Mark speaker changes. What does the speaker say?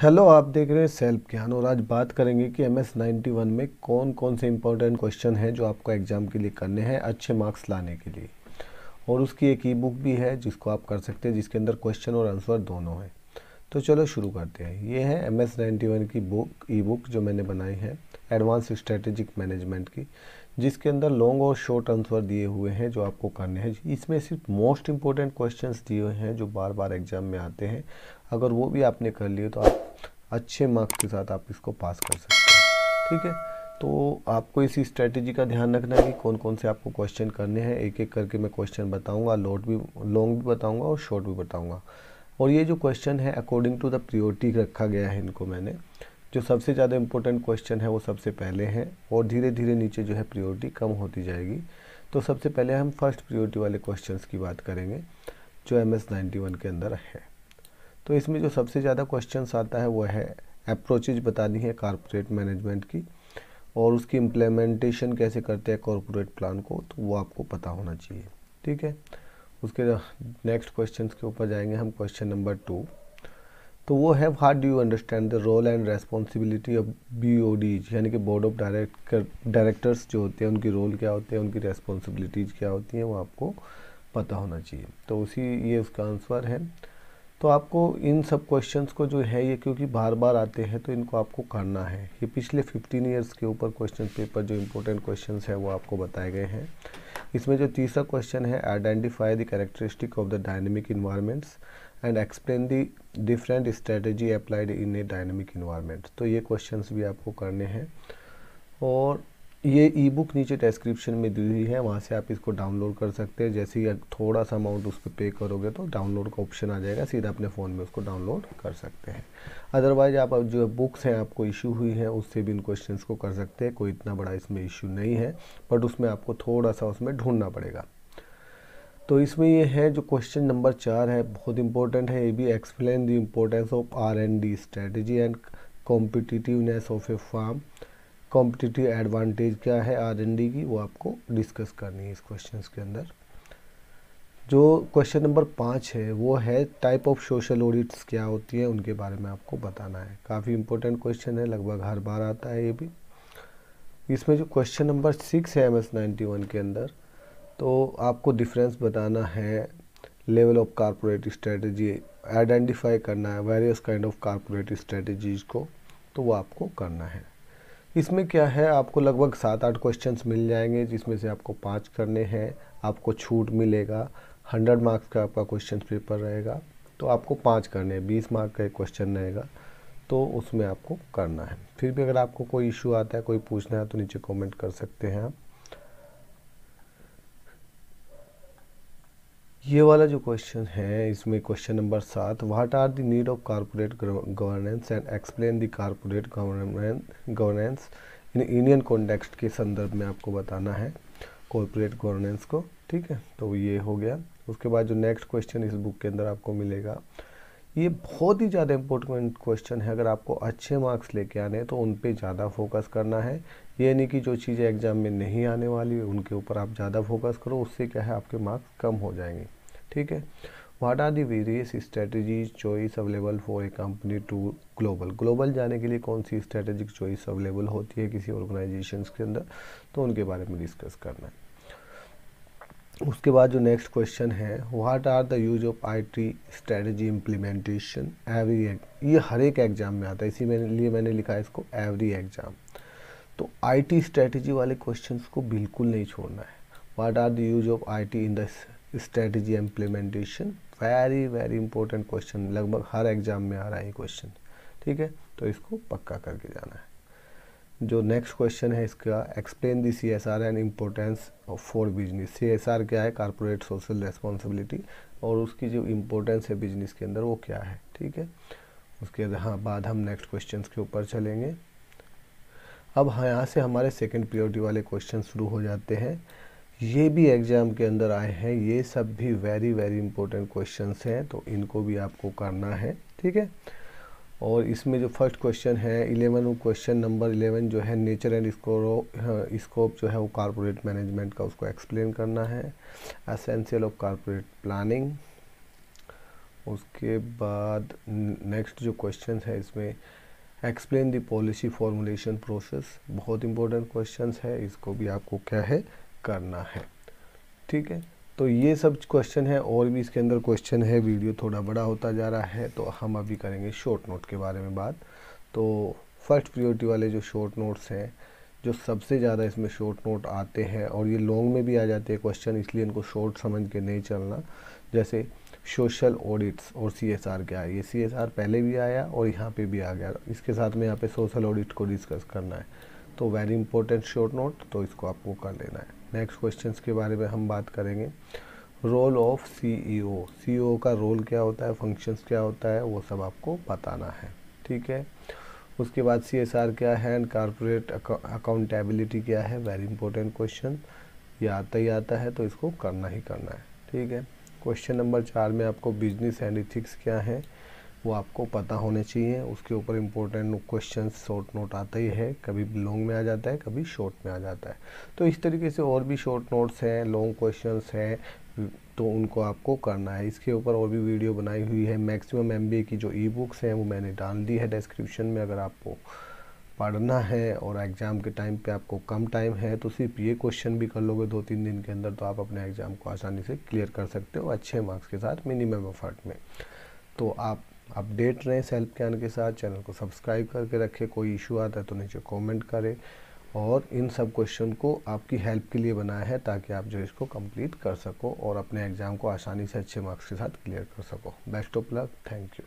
Speaker 1: hello आप देख रहे हैं सेल्फ ज्ञान और आज बात करेंगे कि एम एस नाइन्टी वन में कौन कौन से इम्पोर्टेंट क्वेश्चन हैं जो आपको एग्ज़ाम के लिए करने हैं अच्छे मार्क्स लाने के लिए और उसकी एक ई बुक भी है जिसको आप कर सकते हैं जिसके अंदर क्वेश्चन और आंसर दोनों हैं तो चलो शुरू करते हैं ये है एम एस नाइन्टी वन की बुक ई बुक जो मैंने बनाई है एडवांस स्ट्रेटेजिक मैनेजमेंट की जिसके अंदर लॉन्ग और शॉर्ट आंसर दिए हुए हैं जो आपको करने हैं इसमें सिर्फ मोस्ट इम्पोर्टेंट क्वेश्चन दिए हुए हैं जो बार बार एग्जाम में आते हैं अगर वो भी आपने कर लिए तो आप अच्छे मार्क्स के साथ आप इसको पास कर सकते हैं ठीक है तो आपको इसी स्ट्रेटेजी का ध्यान रखना है कि कौन कौन से आपको क्वेश्चन करने हैं एक एक करके मैं क्वेश्चन बताऊंगा लॉट भी लॉन्ग भी बताऊंगा और शॉर्ट भी बताऊंगा और ये जो क्वेश्चन है अकॉर्डिंग टू द प्रियोरिटी रखा गया है इनको मैंने जो सबसे ज़्यादा इम्पोर्टेंट क्वेश्चन है वो सबसे पहले हैं और धीरे धीरे नीचे जो है प्रियोरिटी कम होती जाएगी तो सबसे पहले हम फर्स्ट प्रियोरिटी वाले क्वेश्चंस की बात करेंगे जो एम एस नाइन्टी वन के अंदर है तो इसमें जो सबसे ज़्यादा क्वेश्चन आता है वो है अप्रोचेज बतानी है कॉरपोरेट मैनेजमेंट की और उसकी इम्प्लीमेंटेशन कैसे करते हैं कॉरपोरेट प्लान को तो वो आपको पता होना चाहिए ठीक है उसके नेक्स्ट क्वेश्चन के ऊपर जाएंगे हम क्वेश्चन नंबर टू तो वो है how do you understand the role and responsibility of B O Ds यानी कि बोर्ड ऑफ डायरेक्टर डायरेक्टर्स जो होते हैं उनकी रोल क्या होते हैं उनकी रेस्पॉन्सिबिलिटीज क्या होती हैं वो आपको पता होना चाहिए तो उसी ये उसका आंसर है तो आपको इन सब क्वेश्चंस को जो है ये क्योंकि बार बार आते हैं तो इनको आपको करना है ये पिछले 15 इयर्स के ऊपर क्वेश्चन पेपर जो इम्पोर्टेंट क्वेश्चंस है वो आपको बताए गए हैं इसमें जो तीसरा क्वेश्चन है identify the characteristic of the dynamic environments and explain the different strategy applied in a dynamic environment तो ये क्वेश्चन भी आपको करने हैं और ये ई बुक नीचे डिस्क्रिप्शन में दी हुई है वहाँ से आप इसको डाउनलोड कर सकते हैं जैसे ही थोड़ा सा अमाउंट उस पर पे करोगे तो डाउनलोड का ऑप्शन आ जाएगा सीधा अपने फ़ोन में उसको डाउनलोड कर सकते हैं अदरवाइज आप जो बुक्स हैं आपको इशू हुई हैं उससे भी इन क्वेश्चंस को कर सकते हैं कोई इतना बड़ा इसमें इशू नहीं है बट उसमें आपको थोड़ा सा उसमें ढूंढना पड़ेगा तो इसमें ये है जो क्वेश्चन नंबर चार है बहुत इंपॉर्टेंट है ये भी explain the importance of R and D strategy and competitiveness of a firm competitive advantage क्या है आर की वो आपको डिस्कस करनी है इस क्वेश्चन के अंदर जो क्वेश्चन नंबर पाँच है वो है टाइप ऑफ सोशल ऑडिट्स क्या होती है उनके बारे में आपको बताना है काफ़ी इंपॉर्टेंट क्वेश्चन है लगभग हर बार आता है ये भी इसमें जो क्वेश्चन नंबर सिक्स है एम एस नाइन्टी वन के अंदर तो आपको डिफरेंस बताना है level of corporate strategy identify करना है various kind of corporate strategies को तो वो आपको करना है इसमें क्या है आपको लगभग सात आठ क्वेश्चंस मिल जाएंगे जिसमें से आपको पाँच करने हैं आपको छूट मिलेगा हंड्रेड मार्क्स का आपका क्वेश्चन पेपर रहेगा तो आपको पाँच करने हैं बीस मार्क का एक क्वेश्चन रहेगा तो उसमें आपको करना है फिर भी अगर आपको कोई इशू आता है कोई पूछना है तो नीचे कॉमेंट कर सकते हैं आप ये वाला जो क्वेश्चन है इसमें क्वेश्चन नंबर सात what are the need of corporate governance and explain the corporate governance in Indian context के संदर्भ में आपको बताना है कॉरपोरेट गवर्नेंस को ठीक है तो ये हो गया उसके बाद जो नेक्स्ट क्वेश्चन इस बुक के अंदर आपको मिलेगा ये बहुत ही ज़्यादा इम्पोर्टेंट क्वेश्चन है अगर आपको अच्छे मार्क्स लेके आने तो उन पर ज़्यादा फोकस करना है ये नहीं कि जो चीज़ें एग्ज़ाम में नहीं आने वाली उनके ऊपर आप ज़्यादा फोकस करो उससे क्या है आपके मार्क्स कम हो जाएंगे ठीक है what are the various strategies choice available for a company to global global जाने के लिए कौन सी स्ट्रेटजिक चॉइस अवेलेबल होती है किसी ऑर्गेनाइजेशन के अंदर तो उनके बारे में डिस्कस करना है उसके बाद जो नेक्स्ट क्वेश्चन है what are the use of IT strategy implementation every ये हर एक एग्ज़ाम में आता है इसी मैंने लिए मैंने लिखा है इसको एवरी एग्ज़ाम तो आईटी स्ट्रेटजी वाले क्वेश्चंस को बिल्कुल नहीं छोड़ना है what are the use of IT in the strategy implementation very very important question लगभग हर एग्ज़ाम में आ रहा है ये क्वेश्चन ठीक है तो इसको पक्का करके जाना है जो नेक्स्ट क्वेश्चन है इसका explain the C S R and importance for business C S R क्या है कॉरपोरेट सोशल रेस्पॉन्सिबिलिटी और उसकी जो इम्पोर्टेंस है बिजनेस के अंदर वो क्या है ठीक है उसके हाँ बाद हम नेक्स्ट क्वेश्चन के ऊपर चलेंगे अब हाँ, यहाँ से हमारे सेकेंड प्रियोरिटी वाले क्वेश्चन शुरू हो जाते हैं ये भी एग्ज़ाम के अंदर आए हैं ये सब भी वेरी वेरी इंपॉर्टेंट क्वेश्चंस हैं तो इनको भी आपको करना है ठीक है और इसमें जो फर्स्ट क्वेश्चन है इलेवन क्वेश्चन नंबर इलेवन जो है नेचर एंड स्कोप जो है वो कॉरपोरेट मैनेजमेंट का उसको एक्सप्लेन करना है असेंशियल ऑफ कॉरपोरेट प्लानिंग उसके बाद नेक्स्ट जो क्वेश्चन है इसमें explain the policy formulation process बहुत इंपॉर्टेंट क्वेश्चन है इसको भी आपको क्या है करना है ठीक है तो ये सब क्वेश्चन है और भी इसके अंदर क्वेश्चन है वीडियो थोड़ा बड़ा होता जा रहा है तो हम अभी करेंगे शॉर्ट नोट के बारे में बात तो फर्स्ट प्रियोरिटी वाले जो शॉर्ट नोट्स हैं जो सबसे ज़्यादा इसमें शॉर्ट नोट आते हैं और ये लॉन्ग में भी आ जाते हैं क्वेश्चन इसलिए इनको शॉर्ट समझ के नहीं चलना जैसे सोशल ऑडिट्स और सी एस आर क्या है ये सी एस आर पहले भी आया और यहाँ पे भी आ गया इसके साथ में यहाँ पे सोशल ऑडिट को डिस्कस करना है तो वेरी इंपॉर्टेंट शॉर्ट नोट तो इसको आपको कर लेना है नेक्स्ट क्वेश्चन के बारे में हम बात करेंगे रोल ऑफ सीईओ सीईओ का रोल क्या होता है फंक्शंस क्या होता है वो सब आपको बताना है ठीक है उसके बाद सीएसआर क्या है एंड कॉरपोरेट अकाउंटेबिलिटी क्या है वेरी इंपॉर्टेंट क्वेश्चन ये आता ही आता है तो इसको करना ही करना है ठीक है क्वेश्चन नंबर चार में आपको बिजनेस एंड इथिक्स क्या है वो आपको पता होने चाहिए उसके ऊपर इम्पोर्टेंट क्वेश्चन शॉर्ट नोट आता ही है कभी लॉन्ग में आ जाता है कभी शॉर्ट में आ जाता है तो इस तरीके से और भी शॉर्ट नोट्स हैं लॉन्ग क्वेश्चन हैं तो उनको आपको करना है इसके ऊपर और भी वीडियो बनाई हुई है मैक्सिमम एम की जो ई बुक्स हैं वो मैंने डाल दी है डिस्क्रिप्शन में अगर आपको पढ़ना है और एग्ज़ाम के टाइम पे आपको कम टाइम है तो सिर्फ ये क्वेश्चन भी कर लोगे दो तीन दिन के अंदर तो आप अपने एग्ज़ाम को आसानी से क्लियर कर सकते हो अच्छे मार्क्स के साथ मिनिमम एफर्ट में तो आप अपडेट रहें सेल्फ ज्ञान के साथ चैनल को सब्सक्राइब करके रखें कोई इशू आता है तो नीचे कमेंट करें और इन सब क्वेश्चन को आपकी हेल्प के लिए बनाया है ताकि आप जो इसको कंप्लीट कर सको और अपने एग्ज़ाम को आसानी से अच्छे मार्क्स के साथ क्लियर कर सको best of luck thank you